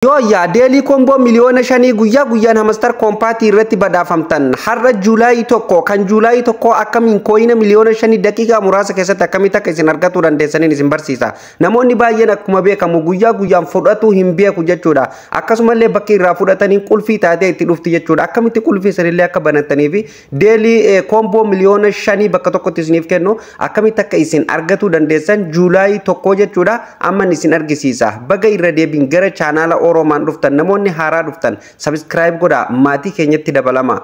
Ya, daily combo yaadeli shani guya guya guyyaa guyyaan kompati reti bada famtan harra julai toko kan akam juulaayii tokko akkamiin kooyina miliyoona shanii daqiiqaa muraasa keessatti akkamitti akka isin argatuu dandeessaniin isin barsiisa namoonni baay'een akkuma beekamu guyyaa guyyaan fudhatuu hin beeku jechuudha akkasumallee bakki irraa fudhatanii qulfii taatee itti dhufti jechuudha akkamitti qulfii isinillee akka banattanii fi deelii komboo miliyoona shanii bakka tokkotti isiniif kennu akkamitti akka desa julai dandeessan juulaayii tokko jechuudha amman isin argisiisa bagai irra deebiin gara chaanaala Oromaan dhuftan namoonni haaraa dhuftan sabiskiraayib godhaa maatii keenyatti dabalama.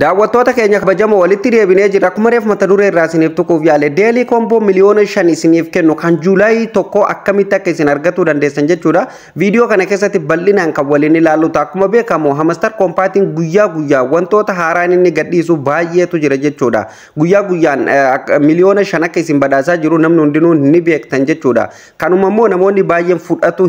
daawwattoota keenya kabajamoo walitti deebinee ya ya jira kumareef mata duree irraa daily kompo deli deelii miliona shani shan toko akamita kan juulaayii tokko akkamitti akka isin argatuu dandeessan lalu viidiyoo kana keessatti bal'inaan kan waliin ilaallu akkuma beekamu hamastar koompaatiin guyyaa guyyaa wantoota haaraan su gadhiisu ya tu jira jechuudha guya guyyaan eh, miliyoona shana akka isin jiru namni hundinuu ni beektan jechuudha kanuma immoo fut baay'een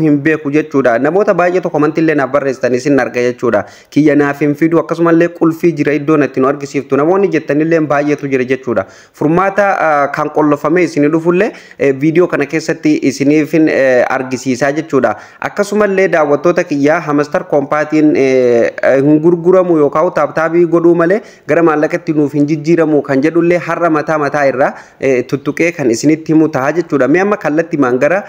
himbe hin beeku namu namoota baay'eetu komantiillee naaf barreessan isin arga jechuudha kiyya naaf hin fidu akkasumallee qulfii jira iddoo kanatti nu argisiiftu namoonni jettanillee baay'eetu jira jechuudha. Furmaata kan qollofame isin dhufullee viidiyoo kana keessatti isiniifin argisiisaa jechuudha. Akkasumallee daawwattoota kiyyaa hamastar koompaatiin hin gurguramu yookaan taaptaabii godhuu malee gara maallaqatti nuuf hin jijjiiramu kan jedhullee har'a mataa mataa irraa tuttuqee kan isinitti himu ta'a jechuudha. Mee amma kallatti maangara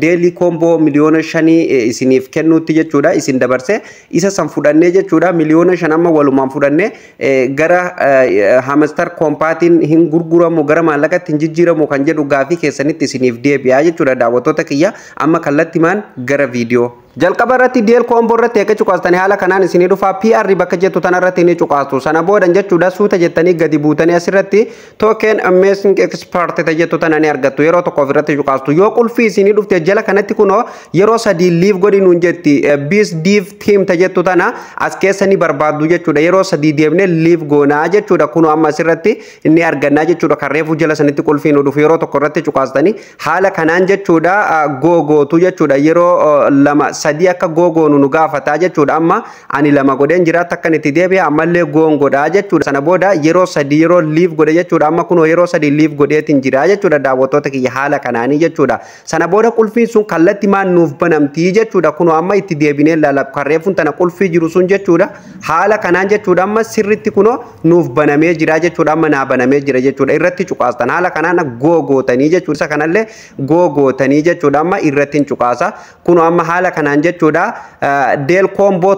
deelii koomboo miliyoona shanii isiniif kennuutti jechuudha isin dabarsee isa san fudhannee jechuudha miliyoona shan amma walumaan fudhannee E, gara e, hamastar koompaatiin hin gurguramu gara maallaqatti hin jijjiiramu kan jedhu gaafii keessanitti isiniif deebi'aa jechuudha daawwattoota kiyya amma kallatti maan gara viidiyoo Jal jalqaba irratti dl koomboo irratti eega cuqaastanii haala kanaan riba dhufaa prd bakka jettu rati ni tu sana boodan jechuudha suuta jettanii gadi buutanii asirratti token amazing expert ta jettu yero argattu yeroo tokkoof irratti yo yoo qulfii isinii dhufte jala kanatti kunoo yeroo sadii liif live nuun jetti eh, bis div team ta jettu tana as kesa ni sa di yeroo sadii go na goonaa cuda kuno amma asirratti inni argannaa jechuudha cuda kan reefu jala sanitti qulfii nu tani hala kanan irratti cuda go go tu googootu cuda yero oh, lama sadii akka googoonu nu gaafataa jechuudha amma ani lama godheen jiraata akkan itti deebi'e ammallee goon godhaa jechuudha sana booda yeroo sadii yeroo liif godhe jechuudha amma kunoo yeroo sadii liif godheetiin jira jechuudha daawwattoota kiyya haala kanaanii jechuudha sana booda qulfiin sun kallatti maan nuuf banamtii jechuudha kunoo amma itti deebinee lallabkarreeffuun tana qulfii jiru sun jechuudha haala kanaan jechuudha amma sirritti kunoo nuuf banamee jira jechuudha amma naa banamee jira jechuudha irratti cuqaastan haala kanaan googootanii jechuudha kanallee googootanii jechuudha amma irratti cuqaasa kunoo amma haala kanaan kanaan jechuudha eh, del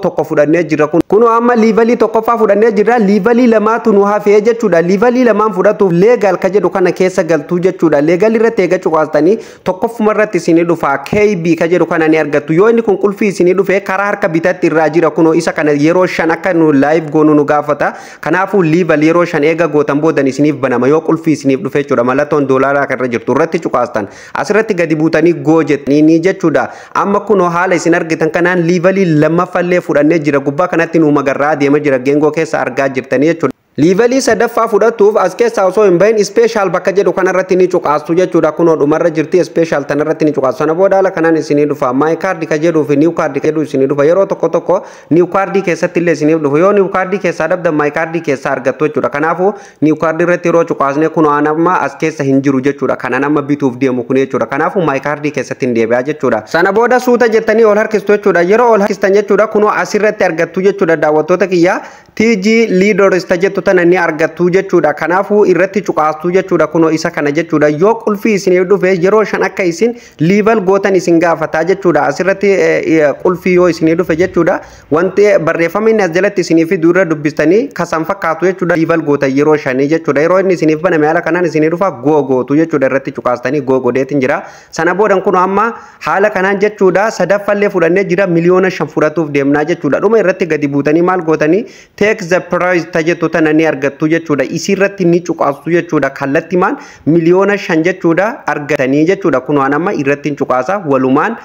tokko fudhannee jirra kun kunu amma liivalii tokkoffaa fudhannee jirra liivalii lamaatu nu hafee jechuudha liivalii lamaan fudhatuuf leegal ka jedhu kana keessa galtuu jechuudha leegal irratti eegachuu qaastanii tokkoffuma irratti isinii dhufa kb ka jedhu kana ni argattu yoo inni kun qulfii isinii dhufe karaa harka bitatti irraa jira isa kana yeroo shan akka nu laayiv goonu nu gaafata kanaafuu liival yeroo shan eega gootan boodan isiniif banama yoo qulfii isiniif dhufe jechuudha mallattoon doolaaraa kan irra jirtu irratti cuqaastan asirratti gadi buutanii goojetanii jechuudha amma kunoo haala isin argitan kanaan liivalii lama fallee fudhannee jira gubbaa kanatti nuuma garraa deema jira geengoo keessa argaa jirtanii jechuudha. liivalii aske fudhatuuf as keessaa osoo hin bahin ispeeshaal bakka jedhu kanarratti ni cuqaastu jechuudha kunoo dhumarra jirti ispeeshaal tanarratti ni cuqaastu sana booda ala kanaan isinii dhufa maayikaardi ka jedhuu fi niwukaardi ka jedhu isinii dhufa yeroo tokko tokko niwukaardii keessatti illee isiniif dhufa yoo niwukaardii keessaa dhabda maayikaardii keessaa argattu jechuudha kanaafuu niwukaardii irratti yeroo cuqaasne kunoo nama as keessa hin jiru jechuudha kana nama bituuf deemu kun jechuudha kanaafuu maayikaardii keessatti hin deebi'a jechuudha sana booda suuta jettanii ol harkistu jechuudha yeroo ol harkistan jechuudha kunoo asirratti argattu jechuudha daawwattoota kiyya TG Leaders jettu jirtan inni argattuu jechuudha kanaafuu irratti cuqaastuu jechuudha kunoo isa kana jechuudha yoo qulfii isin dhufe yeroo shan akka isin liival gootan isin gaafataa jechuudha asirratti eh, eh, qulfii yoo isin dhufe jechuudha wanti eh, barreeffama inni as jalatti isinii fi dura dubbistanii kasan fakkaatu jechuudha liival gootan yeroo shanii jechuudha yeroo inni isiniif baname haala kanaan isinii dhufa googootu jechuudha irratti cuqaastanii googodeetin jira sana boodan kunoo amma haala kanaan jechuudha sadaffallee fudhannee jira miliyoona shan fudhatuuf deemnaa jechuudha dhuma irratti gadi buutanii maal gootanii take the prize tajettu tanan ni argattu jechuudha. Isiirratti ni cuqaastu jechuudha. Kallattimaan miliyoona shan jechuudha argatanii jechuudha. Kun waan amma irratti hin cuqaasaa walumaan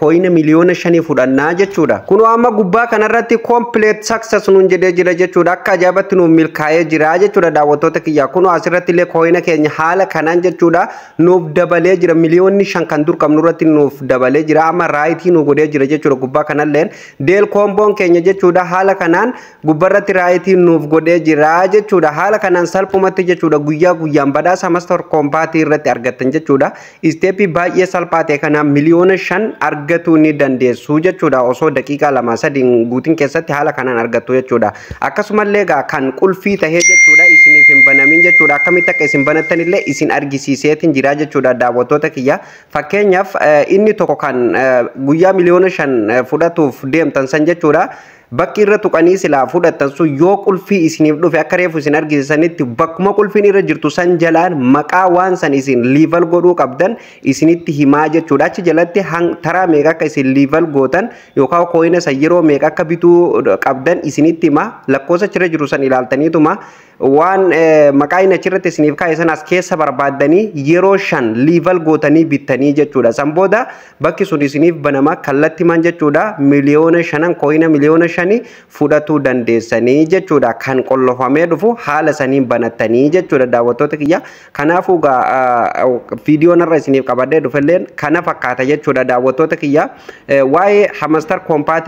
kooyina miliyoona shanii fudhannaa jechuudha. Kun amma gubbaa kanarratti koompileet sakses nuun jedhee jira jechuudha. Akka ajaa'ibatti nuuf milkaa'ee jira jechuudha daawwattoota kiyya. Kun asirratti illee kooyina keenya haala kanaan jechuudha nuuf dabalee jira miliyoonni shan kan dur qabnu irratti nuuf dabalee jira amma raayitii nu godhee jira jechuudha gubbaa kanalleen deelkoomboon keenya jechuudha haala kanaan gubbarratti raayitii nuuf godhee jira. raja pumati je haala guya guya jechuudha sama stor kompati rete arga tenje argattan istepi istepi ye sal pate kanan miliona shan argatuu ni dandeessu jechuudha osoo daqiiqaa lama sadiin guutiin keessatti haala kanaan argattu jechuudha lega kan qulfii tahee jechuudha isiniif hin banamin jechuudha akkamitti akka isin banattan illee isin jiraja jira jechuudha daawwattoota kiyya fakkeenyaaf eh, ini toko kan eh, guya miliona shan eh, fudhatuuf tan tansanja curah bakki irra tuqanii silaa fudhatan sun yoo qulfii isiniif dhufe akka reefu isin argisiisanitti bakkuma qulfiin irra jirtu san jalaan maqaa waan san isin liival godhuu qabdan isinitti himaa jechuudha achi jalatti taraa meeqa akka isin liival gootan yookaan kooyina san yeroo meeqa akka bituu qabdan isinitti hima lakkoofsa achirra jiru san ilaaltaniituma waan maqaa inni achirratti isiniif kaa'e san as keessa barbaaddanii yeroo shan liival gootanii bittanii jechuudha san booda bakki sun isiniif banama kallatti himan jechuudha miliyoona shanan kooyina miliyoona shan dan desa ni je chuda kan hala qollofamee chuda haala saniin banatanii kana daawwattoota kiyya video na irra isiniif dufu len kana fakata fakkaata jechuudha daawwattoota wai waa'ee hamastar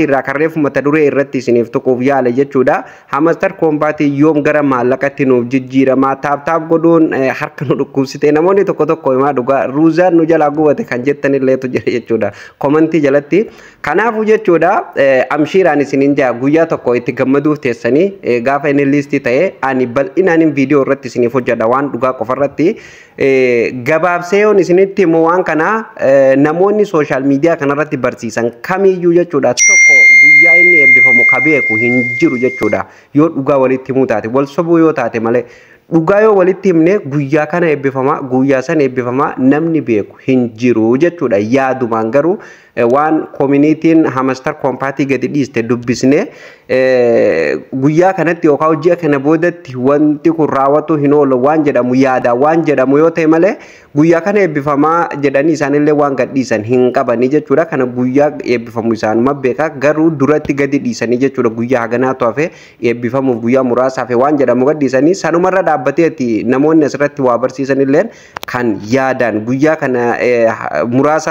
rakare fuma tadure irati duree fto kovia le je jechuudha hamastar kompati yom gara malaka tinu jijira ma tab tab godun harka nu dhukkubsite namoonni tokko tokko himaa duga ruza nuja lagu wate kan jettanillee jalati kana fuje kanaafuu amshira ni isiniin ja'a guyyaa tokko itti gammaduuf teessanii gaafa inni liistii ta'ee ani bal'inaan viidiyoo irratti isiniif hojjedha waan dhugaa qofarratti gabaabsee yoon isinitti himu waan kana namoonni sooshaal miidiyaa kanarratti barsiisan kamiyyuu jechuudha tokko guyyaa inni eebbifamu kabeeku hin jiru jechuudha yoo dhugaa walitti himuu taate wal sobuu yoo taate malee dhugaa yoo walitti himne guyyaa kana eebbifama guyyaa sana eebbifama namni beeku hin jiru jechuudha yaadumaan garuu waan eh, koominitiin hamastar kompati gadi dhiiste dubbisne eh, guyyaa kanatti yookaan hojii kana ti wanti rawatu hino lo wan jeda mu yada wan jeda mu yote male guya kana eebbifamaa jedhanii isaanillee waan gadhiisan hin je jechuudha kana bifamu san isaanuma beekaa garu durati gadi dhiisanii jechuudha murasa haganaatu hafe eebbifamuuf guyyaa muraasa hafe waan jedhamu gadhiisanii sanumarra dhaabbateeti namoonni asirratti waa barsiisanilleen kan yadan guya kana eh,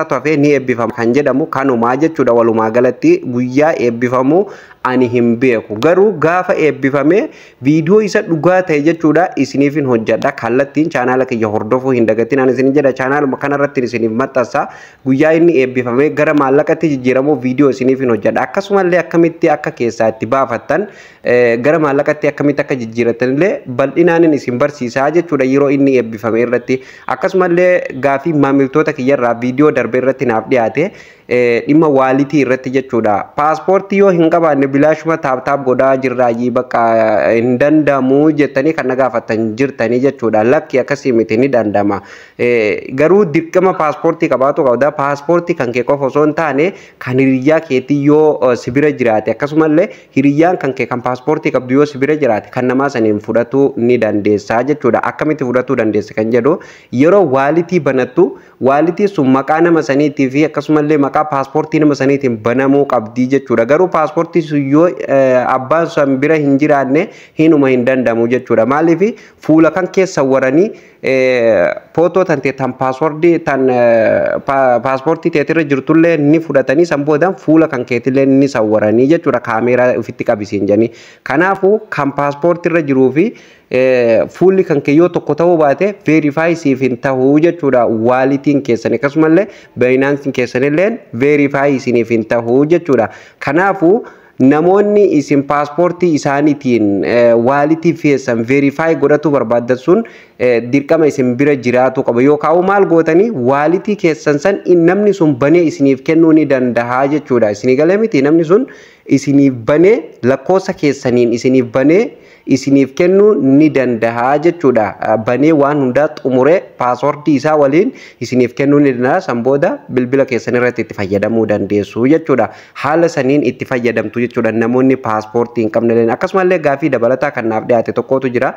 to afe ni eebbifama kan jedhamu. jedhamu kanumaa jechuudha walumaa galatti guyyaa eebbifamuu ani hin beeku garuu gaafa eebbifamee viidiyoo isa dhugaa ta'e jechuudha isiniif hin hojjedha kallattiin chaanaala kiyya hordofuu hin dagatin ani isin jedha chaanaaluma kanarratti isiniif maxxansa guyyaa inni eebbifamee gara maallaqatti jijjiiramuu viidiyoo isiniif hin hojjedha akkasumallee akkamitti akka keessaa itti baafattan gara maallaqatti akkamitti akka illee bal'inaan isin barsiisaa jechuudha yeroo inni eebbifame irratti akkasumallee gaafii maamiltoota kiyyarraa viidiyoo darbe irratti naaf dhiyaate dhimma waalitii irratti jechuudha paaspoortii yoo hin qabaanne jirra taaptaap baka indan bakka hin danda'amu jettanii kan nagaafattan jirtanii jechuudha lakki akkasii miti ni dandama pasporti eh, ka paaspoortii ka qabda pasporti kan ke ko foson hin taane kan hiriyaa keetii yoo eh, sibira jiraate akkasumallee hiriyyaan kan ke kan pasporti ka biyo sibira jiraate kan namaa saniin fudhatuu ni dandeessa jechuudha akkamitti fudhatuu sa kan jedhu yeroo waalitii banattu waalitii sun maqaa nama maka fi akkasumallee maqaa paaspoortii nama saniitiin banamuu qabdi garu pasporti su yoo eh, abbaan san bira hin jiraanne hinuma hin danda'amu jechuudha. Maaliif fuula kan keessa waranii footoo eh, tan ta'e tan paaspoortii tan eh, paaspoortii teetirra jirtullee ni fudhatanii san boodan fuula kan keetillee ni sawwaranii jechuudha kaameeraa ofitti qabisiin jedhanii. Kanaafuu kan paaspoortiirra jiruu fi fuulli kan kee yoo tokko ta'uu baate veerifaayi siif hin ta'uu jechuudha waalitiin keessan akkasumallee baayinaansiin keessanillee veerifaayi siif hin ta'uu jechuudha. Kanaafuu namoonni isin paaspoortii isaaniitiin eh, waalitii feessan veerifaayi godhatu barbaaddan sun eh, dirqama isin bira jiraatu qaba yookaan maal gootanii waalitii keessan san namni sun banee isiniif kennuu ni dandaha jechuudha isinii galee namni sun isiniif banee lakkoofsa keessaniin isiniif banee. isiniif kennu ni dandahaa jechuudha ah, bane waan hunda umure paaswordii isaa waliin isiniif kennu ni danda'a san booda bilbila keessan irratti itti fayyadamuu dandeessu jechuudha haala saniin itti fayyadamtu jechuudha namoonni paaspoortii hin qabne akkasumallee gaafii dabalataa kan naaf dhiyaate tokkotu jira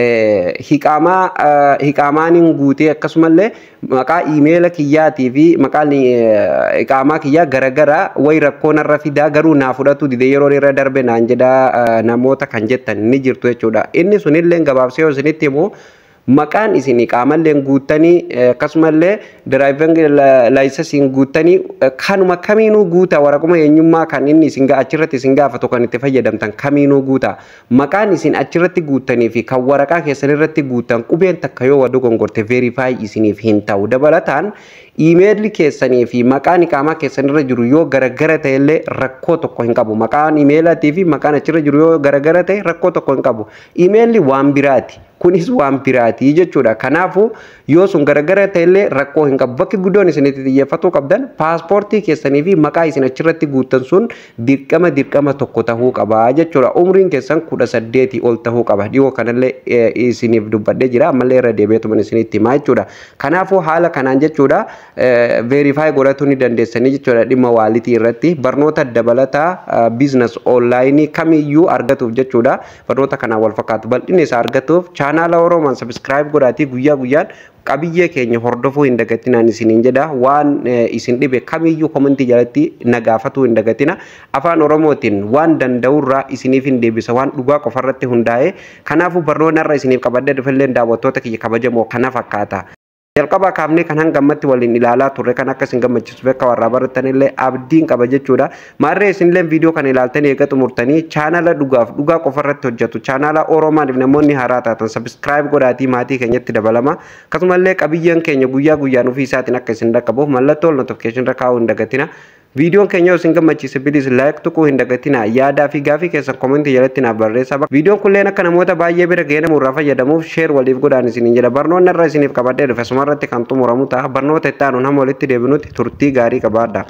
eh, ah, hiqaamaan hin guutee akkasumallee maqaa iimeela kiyyaatii fi maqaan eh, hiqaamaa kiyyaa garagara wayi rakkoo narra fidaa garuu naa rafida garu yeroo irra darbe naan jedha ah, namoota kan jettan ni jirtu jechuudha. Inni sunillee gabaabsee yoo isinitti himu maqaan isin qaamalleen guuttanii akkasumallee diraayivingi laayisasiin guuttanii kanuma kamiinuu guuta waraquma eenyummaa kan inni isin achirratti isin gaafatu kan itti fayyadamtan kamiinuu guuta maqaan isin achirratti guuttanii fi kan waraqaa keessan irratti guuttan qubeen takka yoo waddu gongorte veerifaayi isiniif hin ta'u dabalataan iimeelli keessanii fi maqaan qaamaa keessan irra jiru yoo garagara ta'ellee rakkoo tokko hin qabu maqaan iimeelatii fi maqaan achirra jiru yoo garagara ta'e rakkoo tokko hin qabu iimeelli waan biraati kunis waan biraati jechuudha. Kanaafuu yoo sun garagara ta'ellee rakkoo hin qabu. Bakki guddoon isin itti xiyyeeffatuu qabdan paaspoortii keessanii fi maqaa isin achirratti guutan sun dirqama dirqama tokko tahuu qaba jechuudha. Umriin keessan kudha saddeeti ol tahuu qaba. Dhiyoo kanallee isiniif dubbadde jira. Ammallee irra tuman isin itti himaa jechuudha. Kanaafuu haala kanaan jechuudha veerifaayi godhatuu ni dandeessanii jechuudha dhimma waalitii irratti barnoota dabalataa biizines oonlaayinii kamiyyuu argatuuf jechuudha. Barnoota kanaan wal fakkaatu bal'inni isaa argatuuf chaanaa Kanaala Oromoon sabskiraayib godhaatii guyyaa guyyaan qabiyyee keenya hordofuu hin dagatinaan isiniin jedha. Waan isin dhibe kamiyyuu komantii jalatti nagaafatuu hin dagatina. Afaan Oromootiin waan danda'urraa isiniif hin deebisa waan dhugaa qofarratti hundaa'e. Kanaafuu barnoonni har'a isiniif qabadda dhufallee daawwattoota kiyya kabajamoo kana fakkaata. jalqaba kaafnee kan hanga matti waliin ilaalaa turre kan akka isin gammachiisu bakka warraa barattanillee abdiin qaba jechuudha. Maarree isinillee viidiyoo kana ilaaltanii eega xumurtanii chaanala dhugaaf dhugaa qofarratti hojjetu chaanala Oromaadif namoonni haaraa taatan sabiskiraayib godhaatii maatii keenyatti dabalama. Akkasumallee qabiyyeen keenya guyyaa guyyaan ofii isaatiin akka isin rakkaboof mallattoo ol notifikaatiin irra kaa'uu hin dagatina. Viidiyoon keenya isin gammachiise bilis laayik tuquu hin dagatinaa yaadaa fi gaafii keessan koomentii jalatti naaf barreessaa bakka. Viidiyoon kulleen akka namoota baay'ee bira ga'ee namurraa fayyadamuuf sheer waliif godhaan isin hin jedha barnoonni irra isiniif qabadhee dhufe sumarratti kan xumuramu ta'a barnoota itti aanuun hamma walitti deebinutti turtii gaarii qabaadhaa.